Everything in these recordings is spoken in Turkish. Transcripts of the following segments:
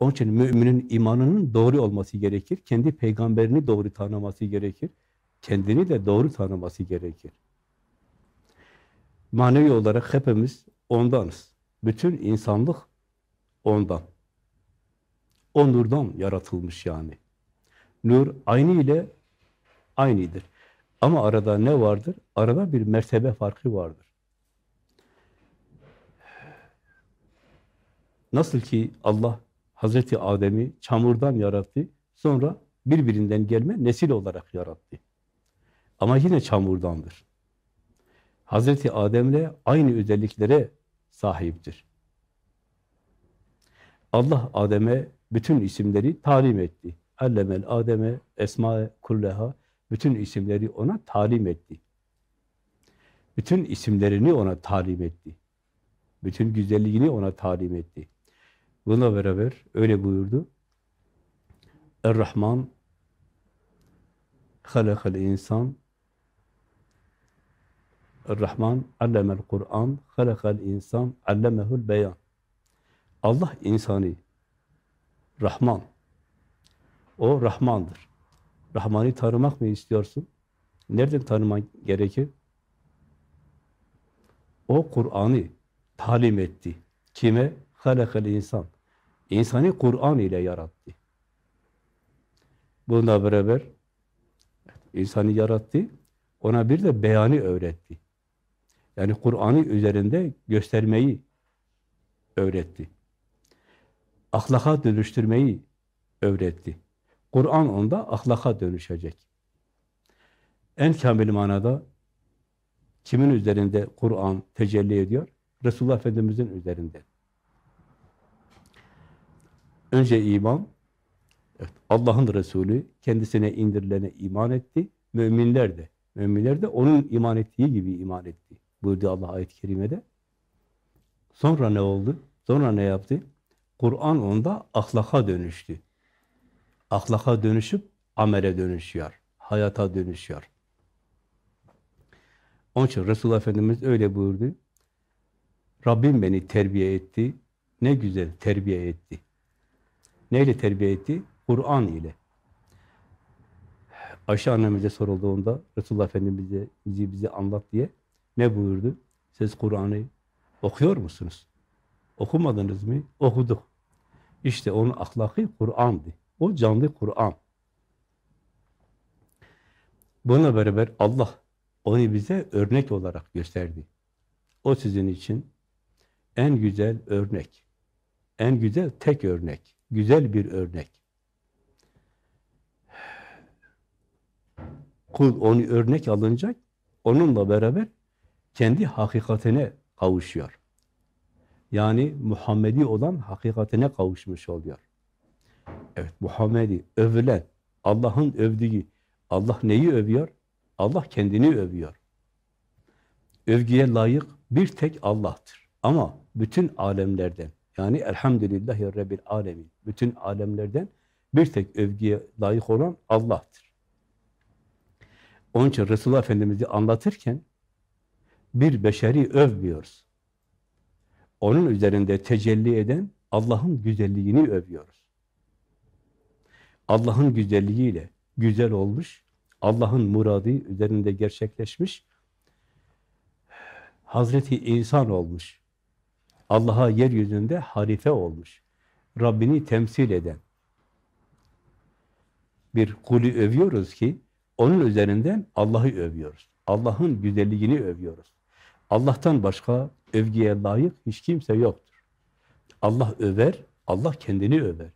Onun için müminin imanının doğru olması gerekir. Kendi peygamberini doğru tanıması gerekir. Kendini de doğru tanıması gerekir. Manevi olarak hepimiz ondanız. Bütün insanlık ondan. O nurdan yaratılmış yani. Nur aynı ile aynıdır. Ama arada ne vardır? Arada bir mertebe farkı vardır. Nasıl ki Allah Hazreti Adem'i çamurdan yarattı. Sonra birbirinden gelme nesil olarak yarattı. Ama yine çamurdandır. Hazreti Adem'le aynı özelliklere sahiptir. Allah Adem'e bütün isimleri talim etti. Allemel Adem'e esma kulleha bütün isimleri ona talim etti. Bütün isimlerini ona talim etti. Bütün güzelliğini ona talim etti. Bununla beraber öyle buyurdu. Er-Rahman halakal insan Er-Rahman allemel Kur'an halakal insan allemehul beyan Allah insani. Rahman o Rahmandır. Rahman'ı tanımak mı istiyorsun? Nereden tanıman gerekir? O Kur'an'ı talim etti. Kime? halakal insan. İnsanı Kur'an ile yarattı. Bununla beraber insanı yarattı. Ona bir de beyanı öğretti. Yani Kur'an'ı üzerinde göstermeyi öğretti. Ahlaka dönüştürmeyi öğretti. Kur'an onda ahlaka dönüşecek. En kamil manada kimin üzerinde Kur'an tecelli ediyor? Resulullah Efendimiz'in üzerinde. Önce iman, evet, Allah'ın Resulü kendisine indirilene iman etti. Müminler de, müminler de onun iman ettiği gibi iman etti. Buyurdu Allah ayet-i kerimede. Sonra ne oldu? Sonra ne yaptı? Kur'an onda ahlaka dönüştü. Ahlaka dönüşüp amele dönüşüyor. Hayata dönüşüyor. Onun için Resulullah Efendimiz öyle buyurdu. Rabbim beni terbiye etti. Ne güzel terbiye etti. Neyle terbiye etti? Kur'an ile. Ayşe annemize sorulduğunda Resulullah Efendimiz bize, bizi, bize anlat diye ne buyurdu? Siz Kur'an'ı okuyor musunuz? Okumadınız mı? Okuduk. İşte onun ahlakı Kur'an'dı. O canlı Kur'an. Bununla beraber Allah onu bize örnek olarak gösterdi. O sizin için en güzel örnek. En güzel tek örnek güzel bir örnek. Kul onu örnek alınacak, onunla beraber kendi hakikatine kavuşuyor. Yani Muhammedi olan hakikatine kavuşmuş oluyor. Evet, Muhammed'i övülen, Allah'ın övdüğü, Allah neyi övüyor? Allah kendini övüyor. Övgüye layık bir tek Allah'tır. Ama bütün alemlerden, yani elhamdülillahi rabbil alemin. Bütün alemlerden bir tek övgüye layık olan Allah'tır. Onun için Resulullah Efendimiz'i anlatırken bir beşeri övmüyoruz. Onun üzerinde tecelli eden Allah'ın güzelliğini övüyoruz. Allah'ın güzelliğiyle güzel olmuş, Allah'ın muradı üzerinde gerçekleşmiş, Hazreti insan olmuş, Allah'a yeryüzünde harife olmuş. Rabbini temsil eden bir kulü övüyoruz ki onun üzerinden Allah'ı övüyoruz. Allah'ın güzelliğini övüyoruz. Allah'tan başka övgüye layık hiç kimse yoktur. Allah över, Allah kendini över.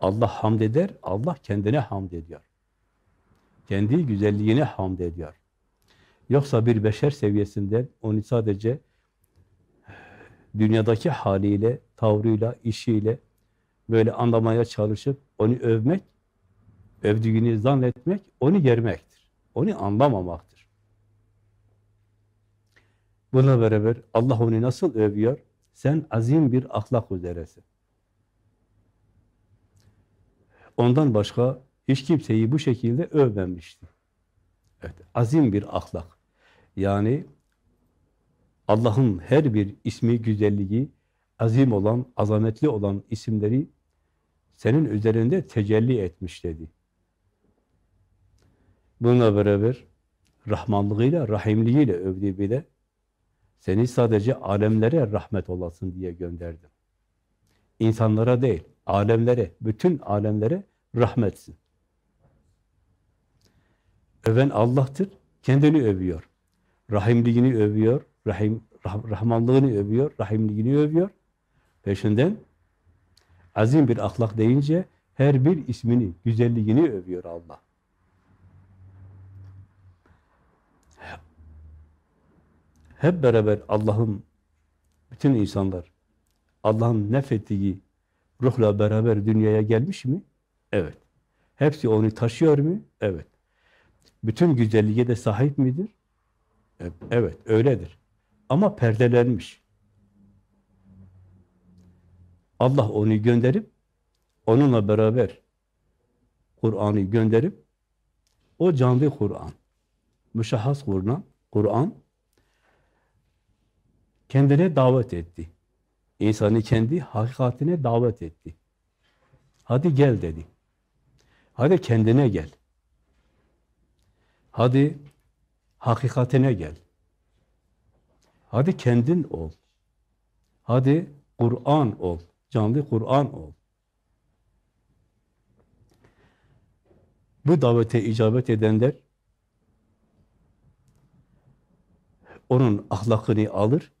Allah hamd eder, Allah kendine hamd ediyor. Kendi güzelliğine hamd ediyor. Yoksa bir beşer seviyesinde onu sadece dünyadaki haliyle, tavrıyla, işiyle böyle anlamaya çalışıp onu övmek, övdüğünü zannetmek, onu yermektir. Onu anlamamaktır. Bununla beraber Allah onu nasıl övüyor? Sen azim bir ahlak üzeresin. Ondan başka hiç kimseyi bu şekilde övmemişti. Evet, azim bir ahlak. Yani Allah'ın her bir ismi, güzelliği, azim olan, azametli olan isimleri senin üzerinde tecelli etmiş dedi. Bununla beraber Rahmanlığıyla, Rahimliğiyle övdü bir de seni sadece alemlere rahmet olasın diye gönderdim. İnsanlara değil, alemlere, bütün alemlere rahmetsin. Öven Allah'tır, kendini övüyor. Rahimliğini övüyor, Rahim, rah Rahmanlığını övüyor, Rahimliğini övüyor. Peşinden azim bir ahlak deyince her bir ismini, güzelliğini övüyor Allah. Hep beraber Allah'ın, bütün insanlar Allah'ın nefettiği ruhla beraber dünyaya gelmiş mi? Evet. Hepsi onu taşıyor mu? Evet. Bütün güzelliğe de sahip midir? Evet, öyledir. Ama perdelenmiş. Allah onu gönderip, onunla beraber Kur'an'ı gönderip, o canlı Kur'an, müşahhas Kur'an, Kur'an kendine davet etti. İnsanı kendi hakikatine davet etti. Hadi gel dedi. Hadi kendine gel. Hadi hakikatine gel. Hadi kendin ol. Hadi Kur'an ol. Canlı Kur'an ol. Bu davete icabet edenler onun ahlakını alır.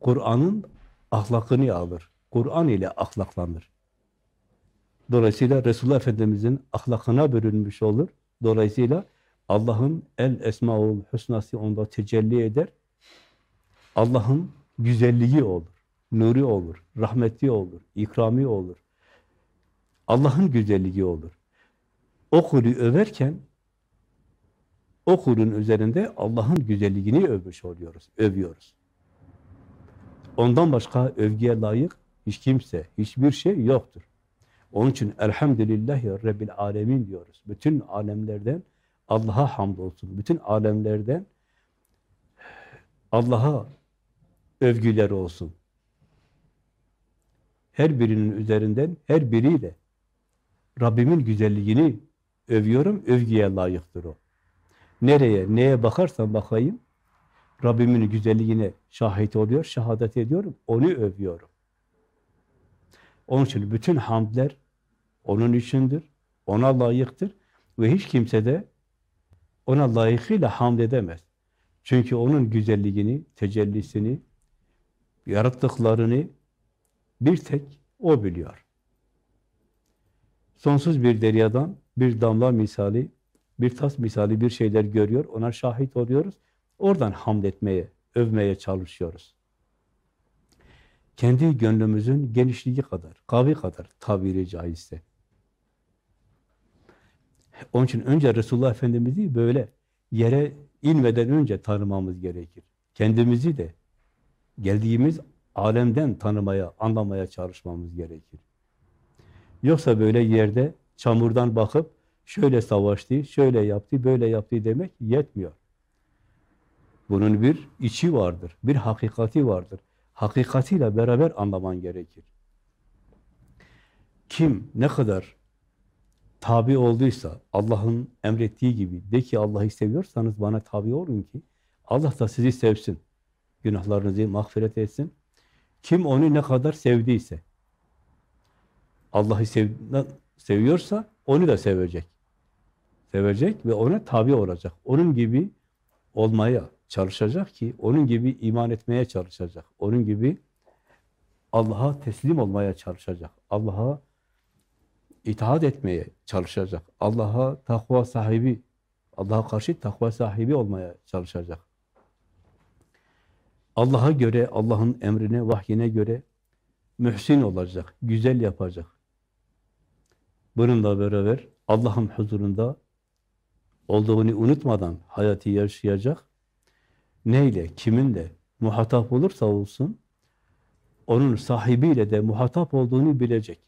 Kur'an'ın ahlakını alır. Kur'an ile ahlaklanır. Dolayısıyla Resulullah Efendimiz'in ahlakına bürünmüş olur. Dolayısıyla Allah'ın el esmaul Hüsnası onda tecelli eder. Allah'ın güzelliği olur, nuru olur, rahmeti olur, ikrami olur. Allah'ın güzelliği olur. O kulü överken o kulun üzerinde Allah'ın güzelliğini övmüş oluyoruz, övüyoruz. Ondan başka övgüye layık hiç kimse, hiçbir şey yoktur. Onun için elhamdülillahi rabbil alemin diyoruz. Bütün alemlerden Allah'a hamdolsun. Bütün alemlerden Allah'a övgüler olsun. Her birinin üzerinden, her biriyle Rabbimin güzelliğini övüyorum, övgüye layıktır o. Nereye, neye bakarsam bakayım, Rabbimin güzelliğine şahit oluyor, şehadet ediyorum, onu övüyorum. Onun için bütün hamdler onun içindir, ona layıktır ve hiç kimse de ona layıkıyla hamd edemez. Çünkü onun güzelliğini, tecellisini, yarattıklarını bir tek o biliyor. Sonsuz bir deryadan bir damla misali, bir tas misali bir şeyler görüyor, ona şahit oluyoruz. Oradan hamd etmeye, övmeye çalışıyoruz. Kendi gönlümüzün genişliği kadar, kavi kadar tabiri caizse. Onun için önce Resulullah Efendimiz'i böyle yere inmeden önce tanımamız gerekir. Kendimizi de geldiğimiz alemden tanımaya, anlamaya çalışmamız gerekir. Yoksa böyle yerde çamurdan bakıp şöyle savaştı, şöyle yaptı, böyle yaptı demek yetmiyor. Bunun bir içi vardır, bir hakikati vardır. Hakikatiyle beraber anlaman gerekir. Kim ne kadar tabi olduysa, Allah'ın emrettiği gibi, de ki Allah'ı seviyorsanız bana tabi olun ki, Allah da sizi sevsin. Günahlarınızı mağfiret etsin. Kim onu ne kadar sevdiyse, Allah'ı sev seviyorsa onu da sevecek. Sevecek ve ona tabi olacak. Onun gibi olmaya çalışacak ki, onun gibi iman etmeye çalışacak. Onun gibi Allah'a teslim olmaya çalışacak. Allah'a itaat etmeye çalışacak. Allah'a takva sahibi, Allah'a karşı takva sahibi olmaya çalışacak. Allah'a göre, Allah'ın emrine, vahyine göre mühsin olacak, güzel yapacak. Bununla beraber Allah'ın huzurunda olduğunu unutmadan hayatı yaşayacak. Neyle, kiminle muhatap olursa olsun, onun sahibiyle de muhatap olduğunu bilecek.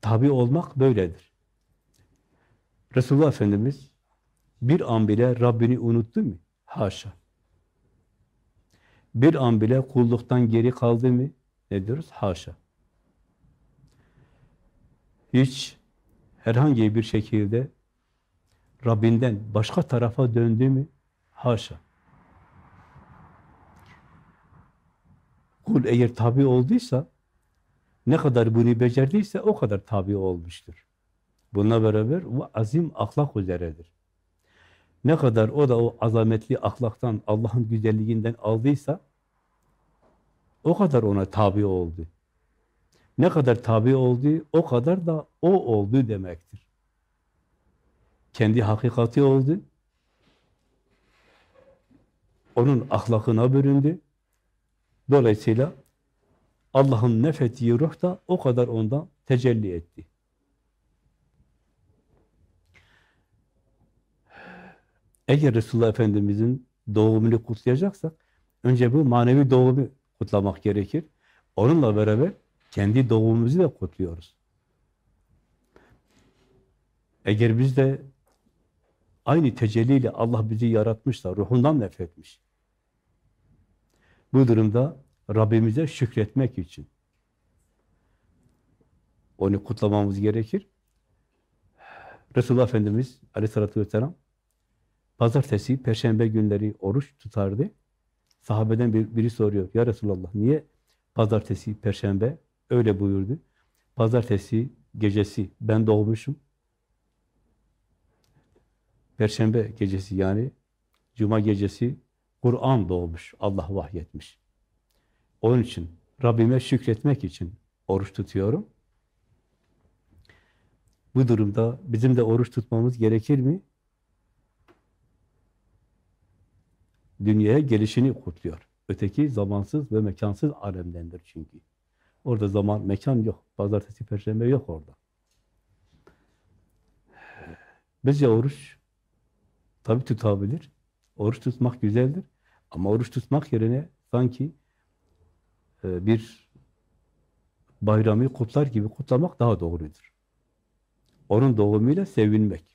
Tabi olmak böyledir. Resulullah Efendimiz bir an bile Rabbini unuttu mu? Haşa. Bir an bile kulluktan geri kaldı mı? Ne diyoruz? Haşa. Hiç herhangi bir şekilde Rabbinden başka tarafa döndü mü? Haşa. Kul eğer tabi olduysa, ne kadar bunu becerdiyse o kadar tabi olmuştur. Bununla beraber bu azim ahlak üzeredir ne kadar o da o azametli ahlaktan, Allah'ın güzelliğinden aldıysa o kadar ona tabi oldu. Ne kadar tabi oldu, o kadar da o oldu demektir. Kendi hakikati oldu. Onun ahlakına büründü. Dolayısıyla Allah'ın nefettiği ruh da o kadar ondan tecelli etti. Eğer Resulullah Efendimiz'in doğumunu kutlayacaksak, önce bu manevi doğumu kutlamak gerekir. Onunla beraber kendi doğumumuzu da kutluyoruz. Eğer biz de aynı tecelliyle Allah bizi yaratmışsa, ruhundan nefretmiş. Bu durumda Rabbimize şükretmek için onu kutlamamız gerekir. Resulullah Efendimiz aleyhissalatü vesselam Pazartesi, perşembe günleri oruç tutardı. Sahabeden bir, biri soruyor, ya Resulallah niye pazartesi, perşembe öyle buyurdu. Pazartesi gecesi ben doğmuşum. Perşembe gecesi yani Cuma gecesi Kur'an doğmuş, Allah vahyetmiş. Onun için Rabbime şükretmek için oruç tutuyorum. Bu durumda bizim de oruç tutmamız gerekir mi? Dünyaya gelişini kutluyor. Öteki zamansız ve mekansız alemdendir çünkü. Orada zaman, mekan yok. Pazartesi, perşembe yok orada. Bizce oruç tabi tutabilir. Oruç tutmak güzeldir. Ama oruç tutmak yerine sanki e, bir bayramı kutlar gibi kutlamak daha doğrudur. Onun doğumuyla sevinmek.